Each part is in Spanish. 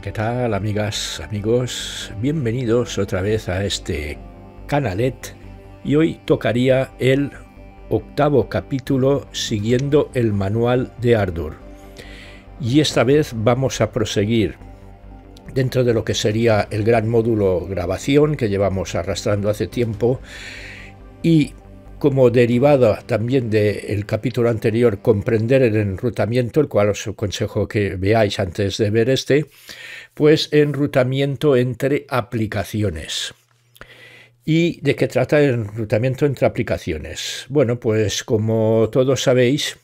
¿qué tal amigas, amigos? Bienvenidos otra vez a este canalet y hoy tocaría el octavo capítulo siguiendo el manual de ardor Y esta vez vamos a proseguir dentro de lo que sería el gran módulo grabación que llevamos arrastrando hace tiempo y como derivada también del capítulo anterior, comprender el enrutamiento, el cual os aconsejo que veáis antes de ver este, pues enrutamiento entre aplicaciones. ¿Y de qué trata el enrutamiento entre aplicaciones? Bueno, pues como todos sabéis,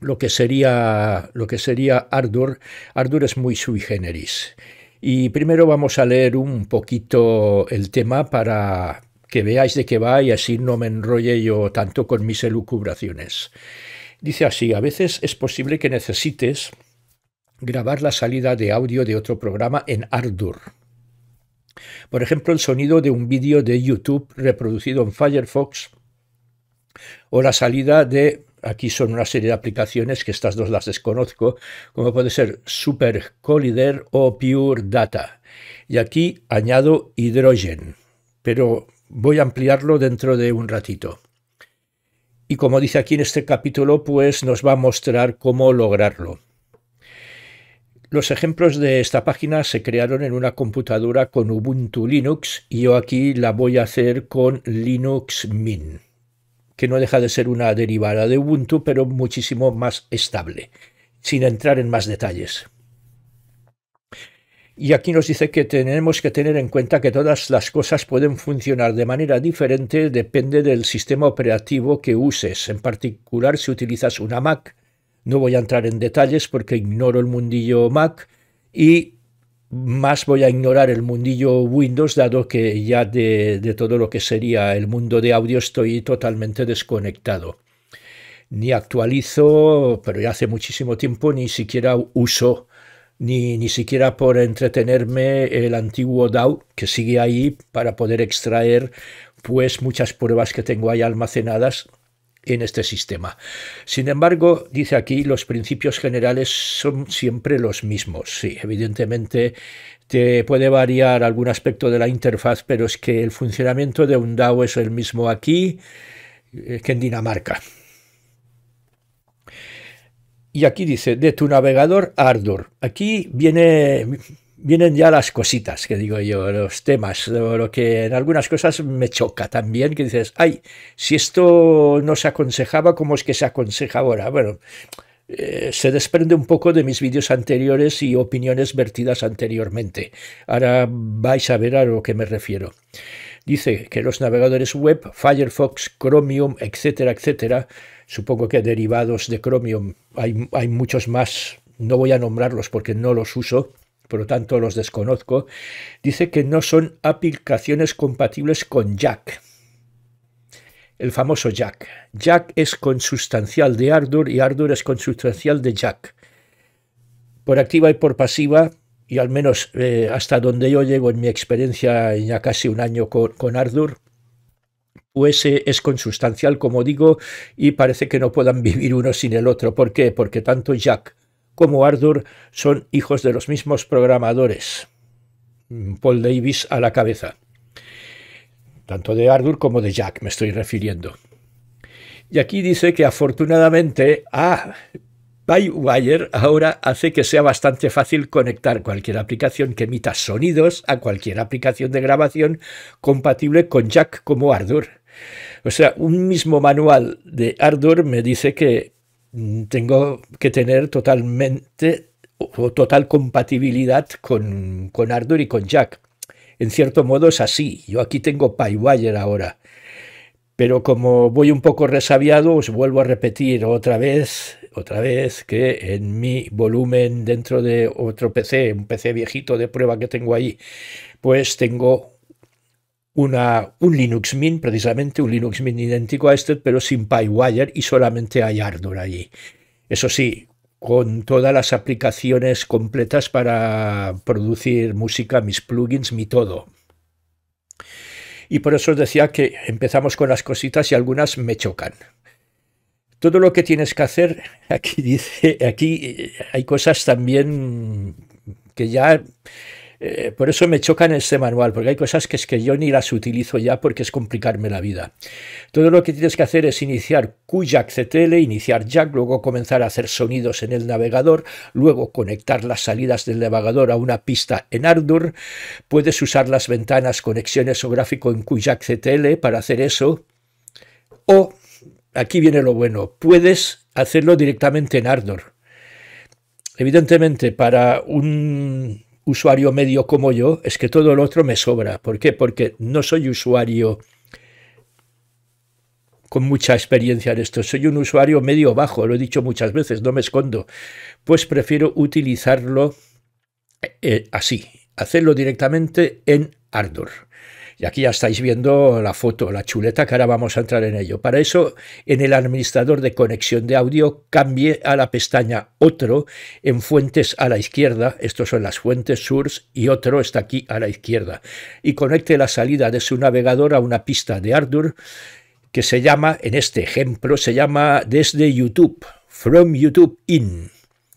lo que sería, lo que sería es muy sui generis. Y primero vamos a leer un poquito el tema para, que veáis de qué va y así no me enrolle yo tanto con mis elucubraciones. Dice así, a veces es posible que necesites grabar la salida de audio de otro programa en Ardour. Por ejemplo, el sonido de un vídeo de YouTube reproducido en Firefox o la salida de... Aquí son una serie de aplicaciones que estas dos las desconozco, como puede ser Super Collider o Pure Data. Y aquí añado Hydrogen, pero Voy a ampliarlo dentro de un ratito. Y como dice aquí en este capítulo, pues nos va a mostrar cómo lograrlo. Los ejemplos de esta página se crearon en una computadora con Ubuntu Linux y yo aquí la voy a hacer con Linux Mint, que no deja de ser una derivada de Ubuntu, pero muchísimo más estable, sin entrar en más detalles. Y aquí nos dice que tenemos que tener en cuenta que todas las cosas pueden funcionar de manera diferente, depende del sistema operativo que uses. En particular, si utilizas una Mac, no voy a entrar en detalles porque ignoro el mundillo Mac y más voy a ignorar el mundillo Windows, dado que ya de, todo lo que sería el mundo de audio estoy totalmente desconectado. Ni actualizo, pero ya hace muchísimo tiempo ni siquiera uso ni, ni siquiera por entretenerme el antiguo DAO que sigue ahí para poder extraer pues muchas pruebas que tengo ahí almacenadas en este sistema. Sin embargo, dice aquí, los principios generales son siempre los mismos. Sí, evidentemente te puede variar algún aspecto de la interfaz, pero es que el funcionamiento de un DAO es el mismo aquí eh, que en Dinamarca. Y aquí dice, de tu navegador Ardor. Aquí viene, vienen ya las cositas que digo yo, los temas, lo que en algunas cosas me choca también, que dices, ay, si esto no se aconsejaba, ¿cómo es que se aconseja ahora? Bueno, eh, se desprende un poco de mis vídeos anteriores y opiniones vertidas anteriormente. Ahora vais a ver a lo que me refiero. Dice que los navegadores web, Firefox, Chromium, etcétera, etcétera, Supongo que derivados de Chromium hay, muchos más, no voy a nombrarlos porque no los uso, por lo tanto los desconozco. Dice que no son aplicaciones compatibles con Jack el famoso Jack. Jack es consustancial de Ardour y Ardour es consustancial de Jack. Por activa y por pasiva, y al menos eh, hasta donde yo llego en mi experiencia ya casi un año con, con U.S. es consustancial, como digo, y parece que no puedan vivir uno sin el otro. ¿Por qué? Porque tanto Jack como Arthur son hijos de los mismos programadores, mm, Paul Davis a la cabeza. Tanto de Arthur como de Jack me estoy refiriendo. Y aquí dice que afortunadamente, ah, ByWire ahora hace que sea bastante fácil conectar cualquier aplicación que emita sonidos a cualquier aplicación de grabación compatible con Jack como Arthur. O sea, un mismo manual de Ardor me dice que mm, tengo que tener totalmente o total compatibilidad con, con y con jack. En cierto modo es así. Yo aquí tengo PyWire ahora. Pero como voy un poco resabiado, os vuelvo a repetir otra vez, otra vez, que en mi volumen dentro de otro PC, un PC viejito de prueba que tengo ahí, pues tengo un Linux Mint, precisamente un Linux Mint idéntico a este, pero sin PyWire y solamente hay Ardour allí. Eso sí, con todas las aplicaciones completas para producir música, mis plugins, mi todo. Y por eso os decía que empezamos con las cositas y algunas me chocan. Todo lo que tienes que hacer, aquí dice, aquí eh, hay cosas también que ya eh, por eso me chocan este manual, porque hay cosas que es que yo ni las utilizo ya porque es complicarme la vida. Todo lo que tienes que hacer es iniciar QJAC CTL, iniciar Jack, luego comenzar a hacer sonidos en el navegador, luego conectar las salidas del navegador a una pista en Ardor. Puedes usar las ventanas, conexiones o gráfico en QJAC CTL para hacer eso. O, aquí viene lo bueno, puedes hacerlo directamente en Ardor. Evidentemente, para un usuario medio como yo, es que todo lo otro me sobra. ¿Por qué? Porque no soy usuario con mucha experiencia en esto. Soy un usuario medio bajo, lo he dicho muchas veces, no me escondo. Pues prefiero utilizarlo eh, así, hacerlo directamente en Ardor. Y aquí ya estáis viendo la foto, la chuleta, que ahora vamos a entrar en ello. Para eso, en el administrador de conexión de audio, cambie a la pestaña Otro, en fuentes a la izquierda, estos son las fuentes Source, y Otro está aquí a la izquierda, y conecte la salida de su navegador a una pista de Ardour, que se llama, en este ejemplo, se llama desde YouTube, From YouTube In.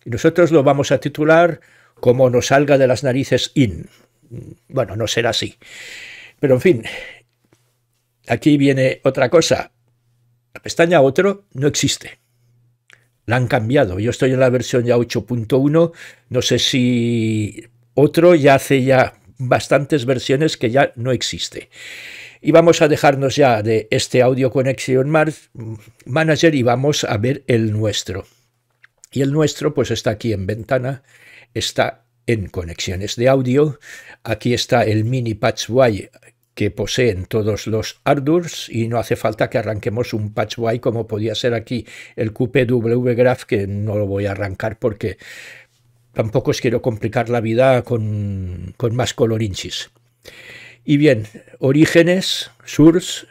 Y nosotros lo vamos a titular como nos salga de las narices in. Bueno, no será así. Pero en fin, aquí viene otra cosa. La pestaña Otro no existe. La han cambiado. Yo estoy en la versión ya 8.1. No sé si Otro ya hace ya bastantes versiones que ya no existe. Y vamos a dejarnos ya de este audio conexión manager y vamos a ver el nuestro. Y el nuestro pues está aquí en ventana, está en conexiones de audio. Aquí está el mini patch y que poseen todos los Ardors y no hace falta que arranquemos un patch como podía ser aquí el QPW Graph que no lo voy a arrancar porque tampoco os quiero complicar la vida con, con más colorinchis. Y bien, orígenes, source,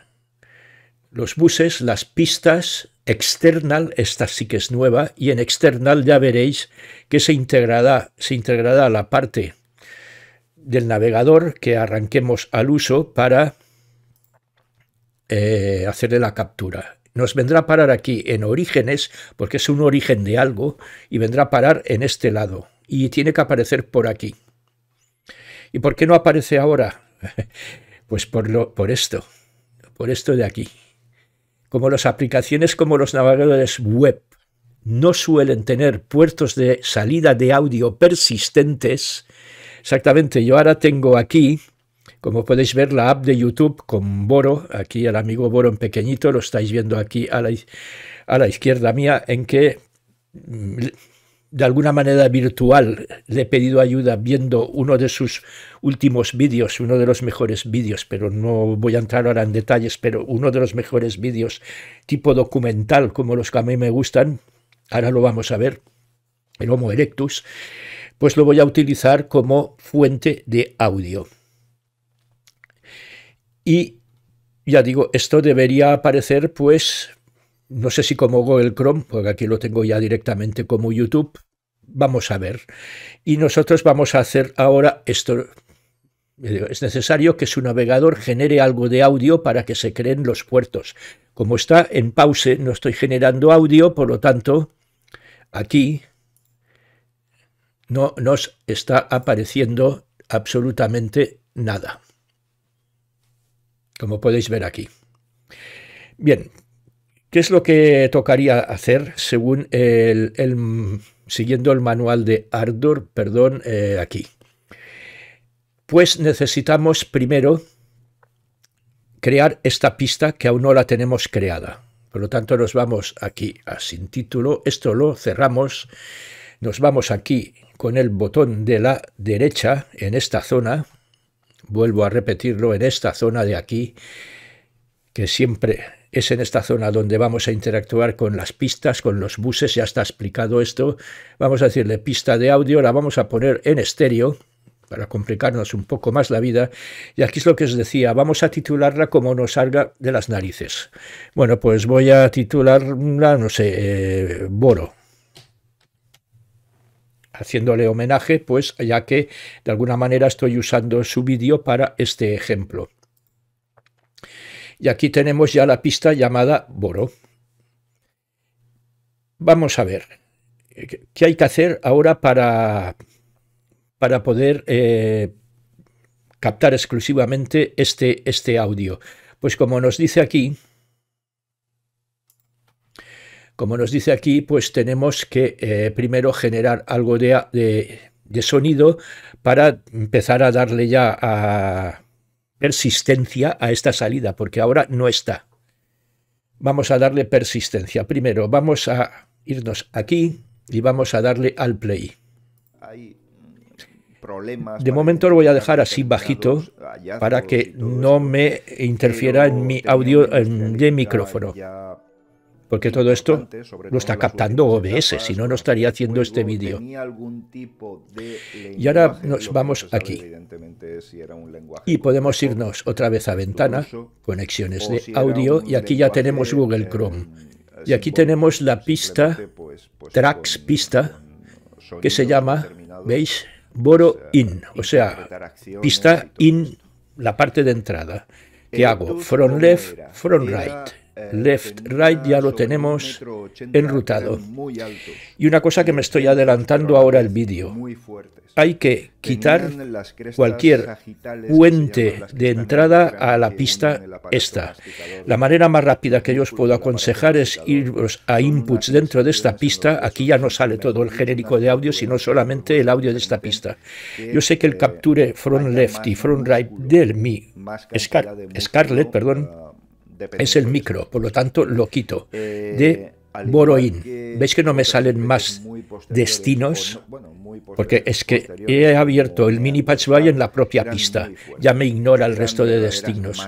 los buses, las pistas, external, esta sí que es nueva, y en external ya veréis que se integrará, se integrará la parte del navegador que arranquemos al uso para eh, hacerle la captura. Nos vendrá a parar aquí en orígenes, porque es un origen de algo, y vendrá a parar en este lado. Y tiene que aparecer por aquí. ¿Y por qué no aparece ahora? Pues por, lo, por esto, por esto de aquí. Como las aplicaciones, como los navegadores web no suelen tener puertos de salida de audio persistentes, Exactamente, yo ahora tengo aquí, como podéis ver, la app de YouTube con Boro, aquí el amigo Boro en pequeñito, lo estáis viendo aquí a la, a la izquierda mía, en que mm, de alguna manera virtual le he pedido ayuda viendo uno de sus últimos vídeos, uno de los mejores vídeos, pero no voy a entrar ahora en detalles, pero uno de los mejores vídeos tipo documental, como los que a mí me gustan, ahora lo vamos a ver, el Homo erectus, pues lo voy a utilizar como fuente de audio. Y ya digo, esto debería aparecer pues, no sé si como Google Chrome, porque aquí lo tengo ya directamente como YouTube, vamos a ver. Y nosotros vamos a hacer ahora esto. Es necesario que su navegador genere algo de audio para que se creen los puertos. Como está en pause, no estoy generando audio, por lo tanto, aquí no nos está apareciendo absolutamente nada, como podéis ver aquí. Bien, ¿qué es lo que tocaría hacer según el, siguiendo el manual de Ardor, perdón, eh, aquí? Pues necesitamos primero crear esta pista que aún no la tenemos creada. Por lo tanto, nos vamos aquí a sin título, esto lo cerramos, nos vamos aquí con el botón de la derecha en esta zona, vuelvo a repetirlo, en esta zona de aquí, que siempre es en esta zona donde vamos a interactuar con las pistas, con los buses, ya está explicado esto. Vamos a decirle pista de audio, la vamos a poner en estéreo para complicarnos un poco más la vida. Y aquí es lo que os decía, vamos a titularla como nos salga de las narices. Bueno, pues voy a titularla, no sé, eh, Boro haciéndole homenaje, pues ya que de alguna manera estoy usando su vídeo para este ejemplo. Y aquí tenemos ya la pista llamada Boro. Vamos a ver, ¿qué hay que hacer ahora para, para poder eh, captar exclusivamente este, este audio? Pues como nos dice aquí, como nos dice aquí, pues tenemos que eh, primero generar algo de, sonido para empezar a darle ya a persistencia a esta salida, porque ahora no está. Vamos a darle persistencia. Primero vamos a irnos aquí y vamos a darle al play. Hay De momento lo voy a dejar así bajito para que no me interfiera en mi audio de micrófono porque todo esto lo está captando OBS, si no, no estaría pues haciendo este vídeo. Y ahora nos vamos aquí. Y podemos irnos otra vez a ventana, conexiones de audio, y aquí ya tenemos Google eh, Chrome. Y aquí tenemos la pista, pues, pues, Tracks Pista, que se llama, ¿veis? Boro In, o sea, pista in, la parte de entrada. ¿Qué eh, hago? Front left, front right. Eh, left-right ya lo tenemos enrutado. Y una cosa que me estoy adelantando ahora el vídeo. Hay que quitar cualquier puente de entrada a la pista esta. La manera más rápida que yo os puedo aconsejar es iros a inputs dentro de esta pista. Aquí ya no sale todo el genérico de audio, sino solamente el audio de esta pista. Yo sé que el eh, capture front left y front right del mi Scarlett, perdón, es el micro, por lo tanto lo quito. Eh, de Boroin. ¿Veis que no me salen más destinos? Porque es que he abierto el mini by en la propia pista. Ya me ignora el resto de destinos.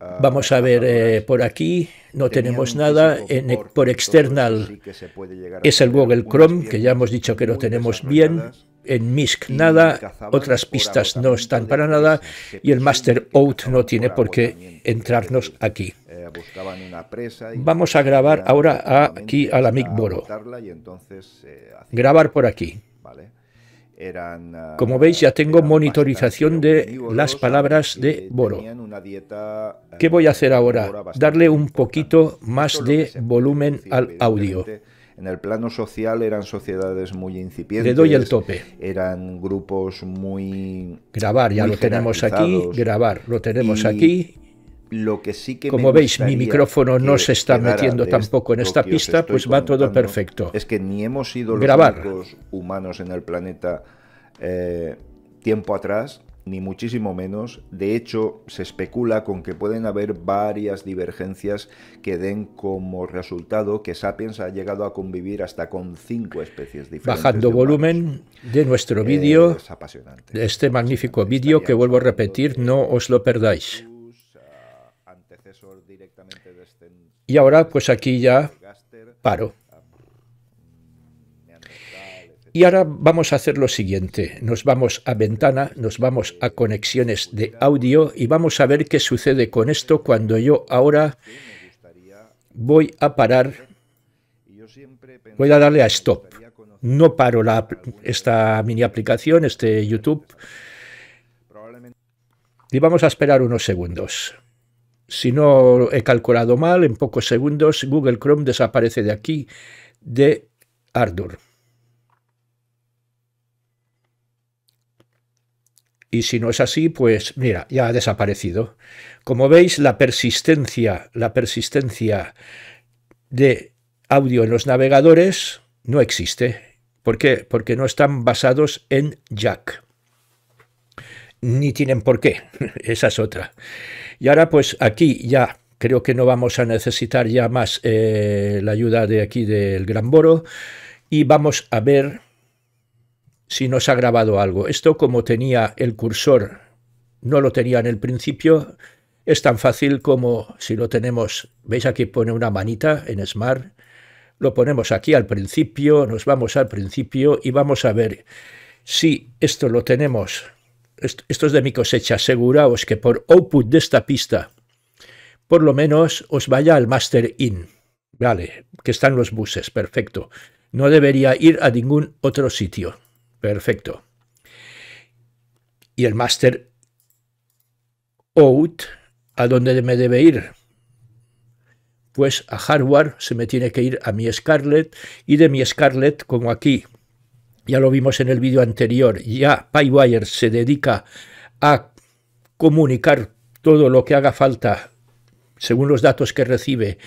Ah, Vamos a ver, eh, por aquí no tenemos nada. Eh, por external es el Google Chrome, que ya hemos dicho que lo tenemos bien en MISC nada, otras pistas no están para nada y el Master Out no tiene por qué entrarnos aquí. Eh, Vamos a grabar ahora aquí a la Boro. Eh, grabar por aquí. Ah, Como veis ya tengo monitorización de las palabras de Boro. ¿Qué eh, voy a hacer ahora? Darle un poquito más de volumen al audio en el plano social eran sociedades muy incipientes. Le doy el tope. Eran grupos muy... Grabar, ya lo tenemos aquí, grabar, lo tenemos aquí lo que sí que como veis mi micrófono no se está metiendo tampoco en esta pista pues va todo perfecto es que ni hemos sido los Grabar. humanos en el planeta eh, tiempo atrás ni muchísimo menos. De hecho, se especula con que pueden haber varias divergencias que den como resultado que Sapiens ha llegado a convivir hasta con cinco especies diferentes. Bajando volumen de nuestro eh, vídeo, de este magnífico vídeo que vuelvo a repetir, no os lo perdáis. Ah, y ahora, pues aquí ya paro. Y ahora vamos a hacer lo siguiente. Nos vamos a ventana, nos vamos a conexiones de audio y vamos a ver qué sucede con esto cuando yo ahora voy a parar. Voy a darle a stop. No paro la, esta mini aplicación, este YouTube. Y vamos a esperar unos segundos. Si no he calculado mal, en pocos segundos Google Chrome desaparece de aquí, de Ardour. y si no es así, pues mira, ya ha desaparecido. Como veis, la persistencia, la persistencia de audio en los navegadores no existe. ¿Por qué? Porque no están basados en jack. Ni tienen por qué, esa es otra. Y ahora pues aquí ya creo que no vamos a necesitar ya más eh, la ayuda de aquí del gran boro y vamos a ver si nos ha grabado algo. Esto como tenía el cursor, no lo tenía en el principio, es tan fácil como si lo tenemos, veis aquí pone una manita en Smart, lo ponemos aquí al principio, nos vamos al principio y vamos a ver si esto lo tenemos, esto, es de mi cosecha, aseguraos que por output de esta pista, por lo menos os vaya al master in, vale, que están los buses, perfecto, no debería ir a ningún otro sitio. Perfecto. Y el master out, ¿a dónde me debe ir? Pues a hardware se me tiene que ir a mi Scarlett y de mi Scarlett como aquí. Ya lo vimos en el vídeo anterior, ya PyWire se dedica a comunicar todo lo que haga falta según los datos que recibe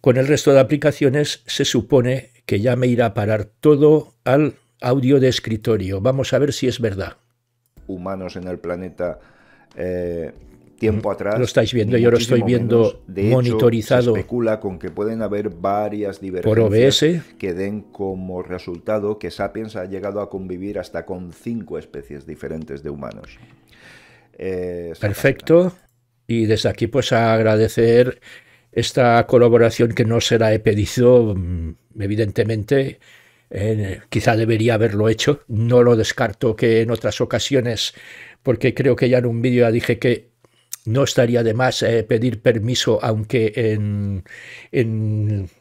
con el resto de aplicaciones, se supone que ya me irá a parar todo al Audio de escritorio. Vamos a ver si es verdad. Humanos en el planeta. Eh, tiempo mm, atrás. Lo estáis viendo, yo lo estoy viendo de hecho, monitorizado. especula con que pueden haber varias divergencias que den como resultado que Sapiens ha llegado a convivir hasta con cinco especies diferentes de humanos. Eh, Perfecto. Y desde aquí, pues agradecer esta colaboración que no será la he pedido, mm, evidentemente quizá debería haberlo hecho, no lo descarto que en otras ocasiones, porque creo que ya en un vídeo ya dije que no estaría de más eh, pedir permiso, aunque en,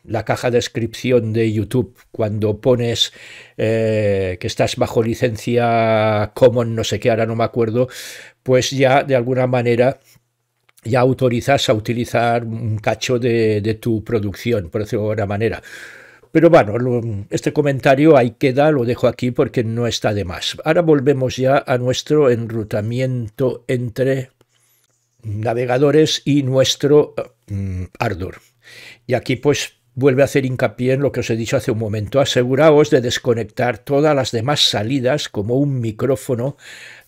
la caja de descripción de YouTube, cuando pones eh, que estás bajo licencia Common, no sé qué, ahora no me acuerdo, pues ya de alguna manera ya autorizas a utilizar un cacho de, de tu producción, por decirlo de alguna manera. Pero bueno, este comentario ahí queda, lo dejo aquí porque no está de más. Ahora volvemos ya a nuestro enrutamiento entre navegadores y nuestro eh, mm, Ardor. Y aquí pues Vuelve a hacer hincapié en lo que os he dicho hace un momento. Aseguraos de desconectar todas las demás salidas como un micrófono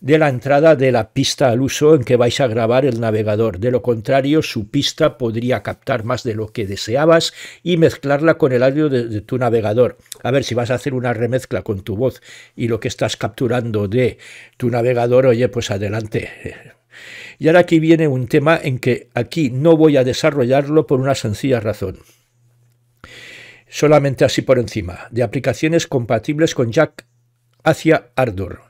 de la entrada de la pista al uso en que vais a grabar el navegador. De lo contrario, su pista podría captar más de lo que deseabas y mezclarla con el audio de, de tu navegador. A ver, si vas a hacer una remezcla con tu voz y lo que estás capturando de tu navegador, oye, pues adelante. Y ahora aquí viene un tema en que aquí no voy a desarrollarlo por una sencilla razón solamente así por encima, de aplicaciones compatibles con Jack hacia Ardor,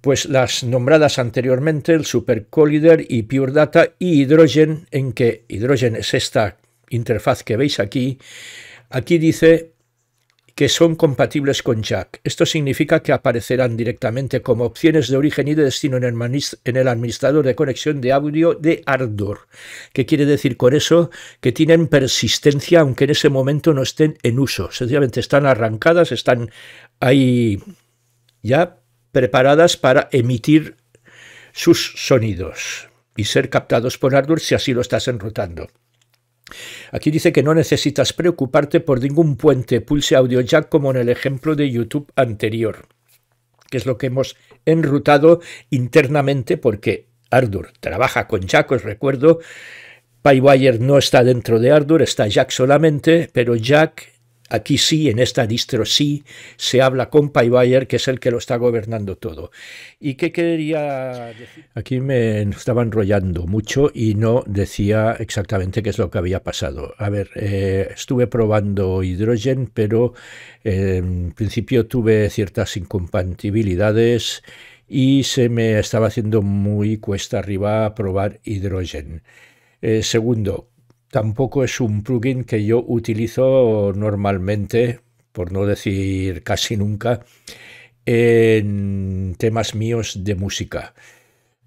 pues las nombradas anteriormente, el Super Collider y Pure Data y Hydrogen, en que Hydrogen es esta interfaz que veis aquí, aquí dice que son compatibles con Jack. Esto significa que aparecerán directamente como opciones de origen y de destino en el, administrador de conexión de audio de Ardor. ¿Qué quiere decir con eso? Que tienen persistencia aunque en ese momento no estén en uso. Sencillamente están arrancadas, están ahí ya preparadas para emitir sus sonidos y ser captados por Ardor si así lo estás enrutando. Aquí dice que no necesitas preocuparte por ningún puente pulse audio jack como en el ejemplo de YouTube anterior, que es lo que hemos enrutado internamente porque Ardour trabaja con jack, os recuerdo, PyWire no está dentro de Ardour, está jack solamente, pero jack Aquí sí, en esta distro sí, se habla con Bayer, que es el que lo está gobernando todo. ¿Y qué quería decir? Aquí me estaba enrollando mucho y no decía exactamente qué es lo que había pasado. A ver, eh, estuve probando hidrógeno, pero eh, en principio tuve ciertas incompatibilidades y se me estaba haciendo muy cuesta arriba probar hidrógeno. Eh, segundo, tampoco es un plugin que yo utilizo normalmente, por no decir casi nunca, en temas míos de música.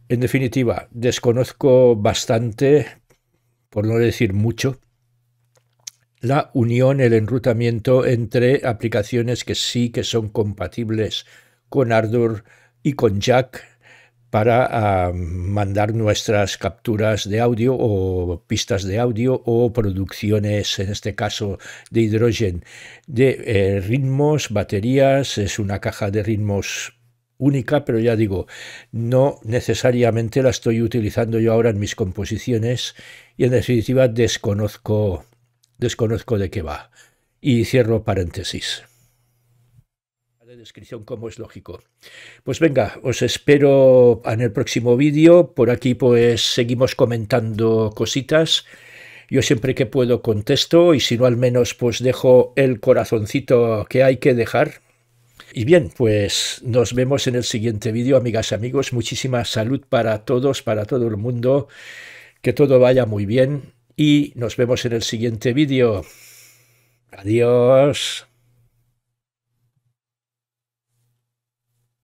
En definitiva, desconozco bastante, por no decir mucho, la unión, el enrutamiento entre aplicaciones que sí que son compatibles con Ardour y con Jack, para ah, mandar nuestras capturas de audio o pistas de audio o producciones, en este caso de hidrógeno, de eh, ritmos, baterías, es una caja de ritmos única, pero ya digo, no necesariamente la estoy utilizando yo ahora en mis composiciones y en definitiva desconozco, desconozco de qué va. Y cierro paréntesis descripción como es lógico. Pues venga, os espero en el próximo vídeo. Por aquí pues seguimos comentando cositas. Yo siempre que puedo contesto y si no al menos pues dejo el corazoncito que hay que dejar. Y bien, pues nos vemos en el siguiente vídeo, amigas y amigos. Muchísima salud para todos, para todo el mundo. Que todo vaya muy bien y nos vemos en el siguiente vídeo. Adiós.